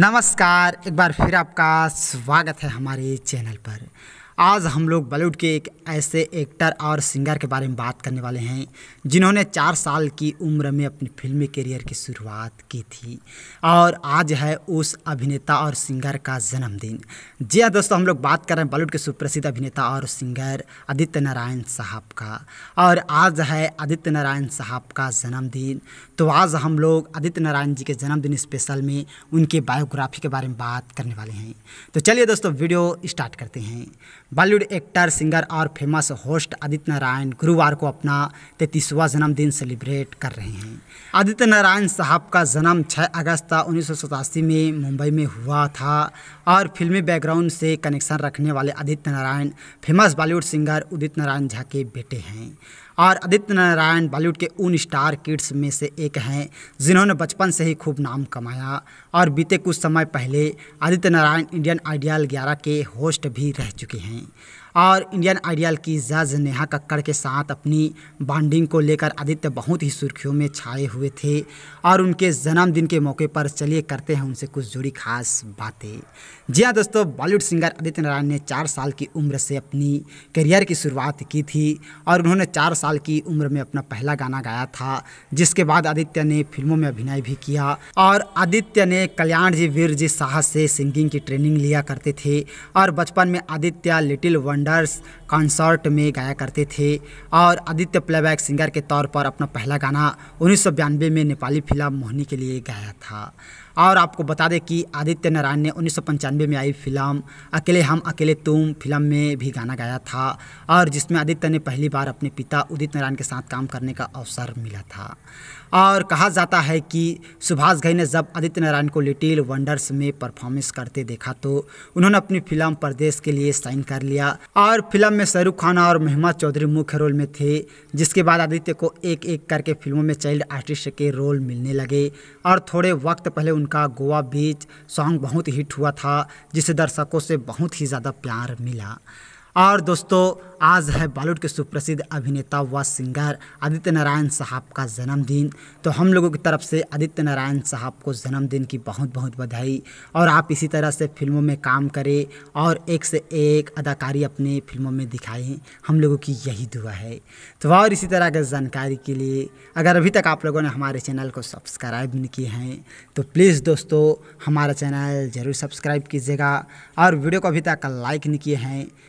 नमस्कार एक बार फिर आपका स्वागत है हमारे चैनल पर आज हम लोग बॉलीवुड के एक ऐसे एक्टर और सिंगर के बारे में बात करने वाले हैं जिन्होंने चार साल की उम्र में अपनी फिल्मी करियर की शुरुआत की थी और आज है उस अभिनेता और सिंगर का जन्मदिन जी हाँ दोस्तों हम लोग बात कर रहे हैं बॉलीवुड के सुप्रसिद्ध अभिनेता और सिंगर आदित्य नारायण साहब का और आज है आदित्य नारायण साहब का जन्मदिन तो आज हम लोग आदित्य नारायण जी के जन्मदिन स्पेशल में उनके बायोग्राफी के बारे में बात करने वाले हैं तो चलिए दोस्तों वीडियो स्टार्ट करते हैं बॉलीवुड एक्टर सिंगर और फेमस होस्ट आदित्य नारायण गुरुवार को अपना तैतीसवां जन्मदिन सेलिब्रेट कर रहे हैं आदित्य नारायण साहब का जन्म 6 अगस्त उन्नीस में मुंबई में हुआ था और फिल्मी बैकग्राउंड से कनेक्शन रखने वाले Aditya Narayan famous Bollywood singer Udit Narayan Jha के बेटे हैं और आदित्य नारायण बॉलीवुड के उन स्टार किड्स में से एक हैं जिन्होंने बचपन से ही खूब नाम कमाया और बीते कुछ समय पहले आदित्य नारायण इंडियन आइडियल ग्यारह के होस्ट भी रह चुके हैं और इंडियन आइडियल की जज नेहा कक्कड़ के साथ अपनी बॉन्डिंग को लेकर आदित्य बहुत ही सुर्खियों में छाए हुए थे और उनके जन्मदिन के मौके पर चलिए करते हैं उनसे कुछ जुड़ी खास बातें जी हाँ दोस्तों बॉलीवुड सिंगर आदित्य नारायण ने चार साल की उम्र से अपनी करियर की शुरुआत की थी और उन्होंने चार साल की उम्र में अपना पहला गाना गाया था जिसके बाद आदित्य ने फिल्मों में अभिनय भी किया और आदित्य ने कल्याण जी वीर जी साहस से सिंगिंग की ट्रेनिंग लिया करते थे और बचपन में Aditya little wonder wonders concert में गाया करते थे और आदित्य प्लेबैक सिंगर के तौर पर अपना पहला गाना उन्नीस में नेपाली फिल्म मोहनी के लिए गाया था और आपको बता दें कि आदित्य नारायण ने उन्नीस में आई फिल्म अकेले हम अकेले तुम फिल्म में भी गाना गाया था और जिसमें आदित्य ने पहली बार अपने पिता उदित नारायण के साथ काम करने का अवसर मिला था और कहा जाता है कि सुभाष घई ने जब आदित्य नारायण को लिटिल वंडर्स में परफॉर्मेंस करते देखा तो उन्होंने अपनी फिल्म परदेश के लिए साइन कर लिया और फिल्म में शाहरुख खान और महिमा चौधरी मुख्य रोल में थे जिसके बाद आदित्य को एक एक करके फिल्मों में चाइल्ड आर्टिस्ट के रोल मिलने लगे और थोड़े वक्त पहले उन उनका गोवा बीच सॉन्ग बहुत हिट हुआ था जिसे दर्शकों से बहुत ही ज़्यादा प्यार मिला और दोस्तों आज है बॉलीवुड के सुप्रसिद्ध अभिनेता व सिंगर आदित्य नारायण साहब का जन्मदिन तो हम लोगों की तरफ से आदित्य नारायण साहब को जन्मदिन की बहुत बहुत बधाई और आप इसी तरह से फिल्मों में काम करें और एक से एक अदाकारी अपने फिल्मों में दिखाएं हम लोगों की यही दुआ है तो और इसी तरह के जानकारी के लिए अगर अभी तक आप लोगों ने हमारे चैनल को सब्सक्राइब नहीं किए हैं तो प्लीज़ दोस्तों हमारा चैनल ज़रूर सब्सक्राइब कीजिएगा और वीडियो को अभी तक लाइक नहीं किए हैं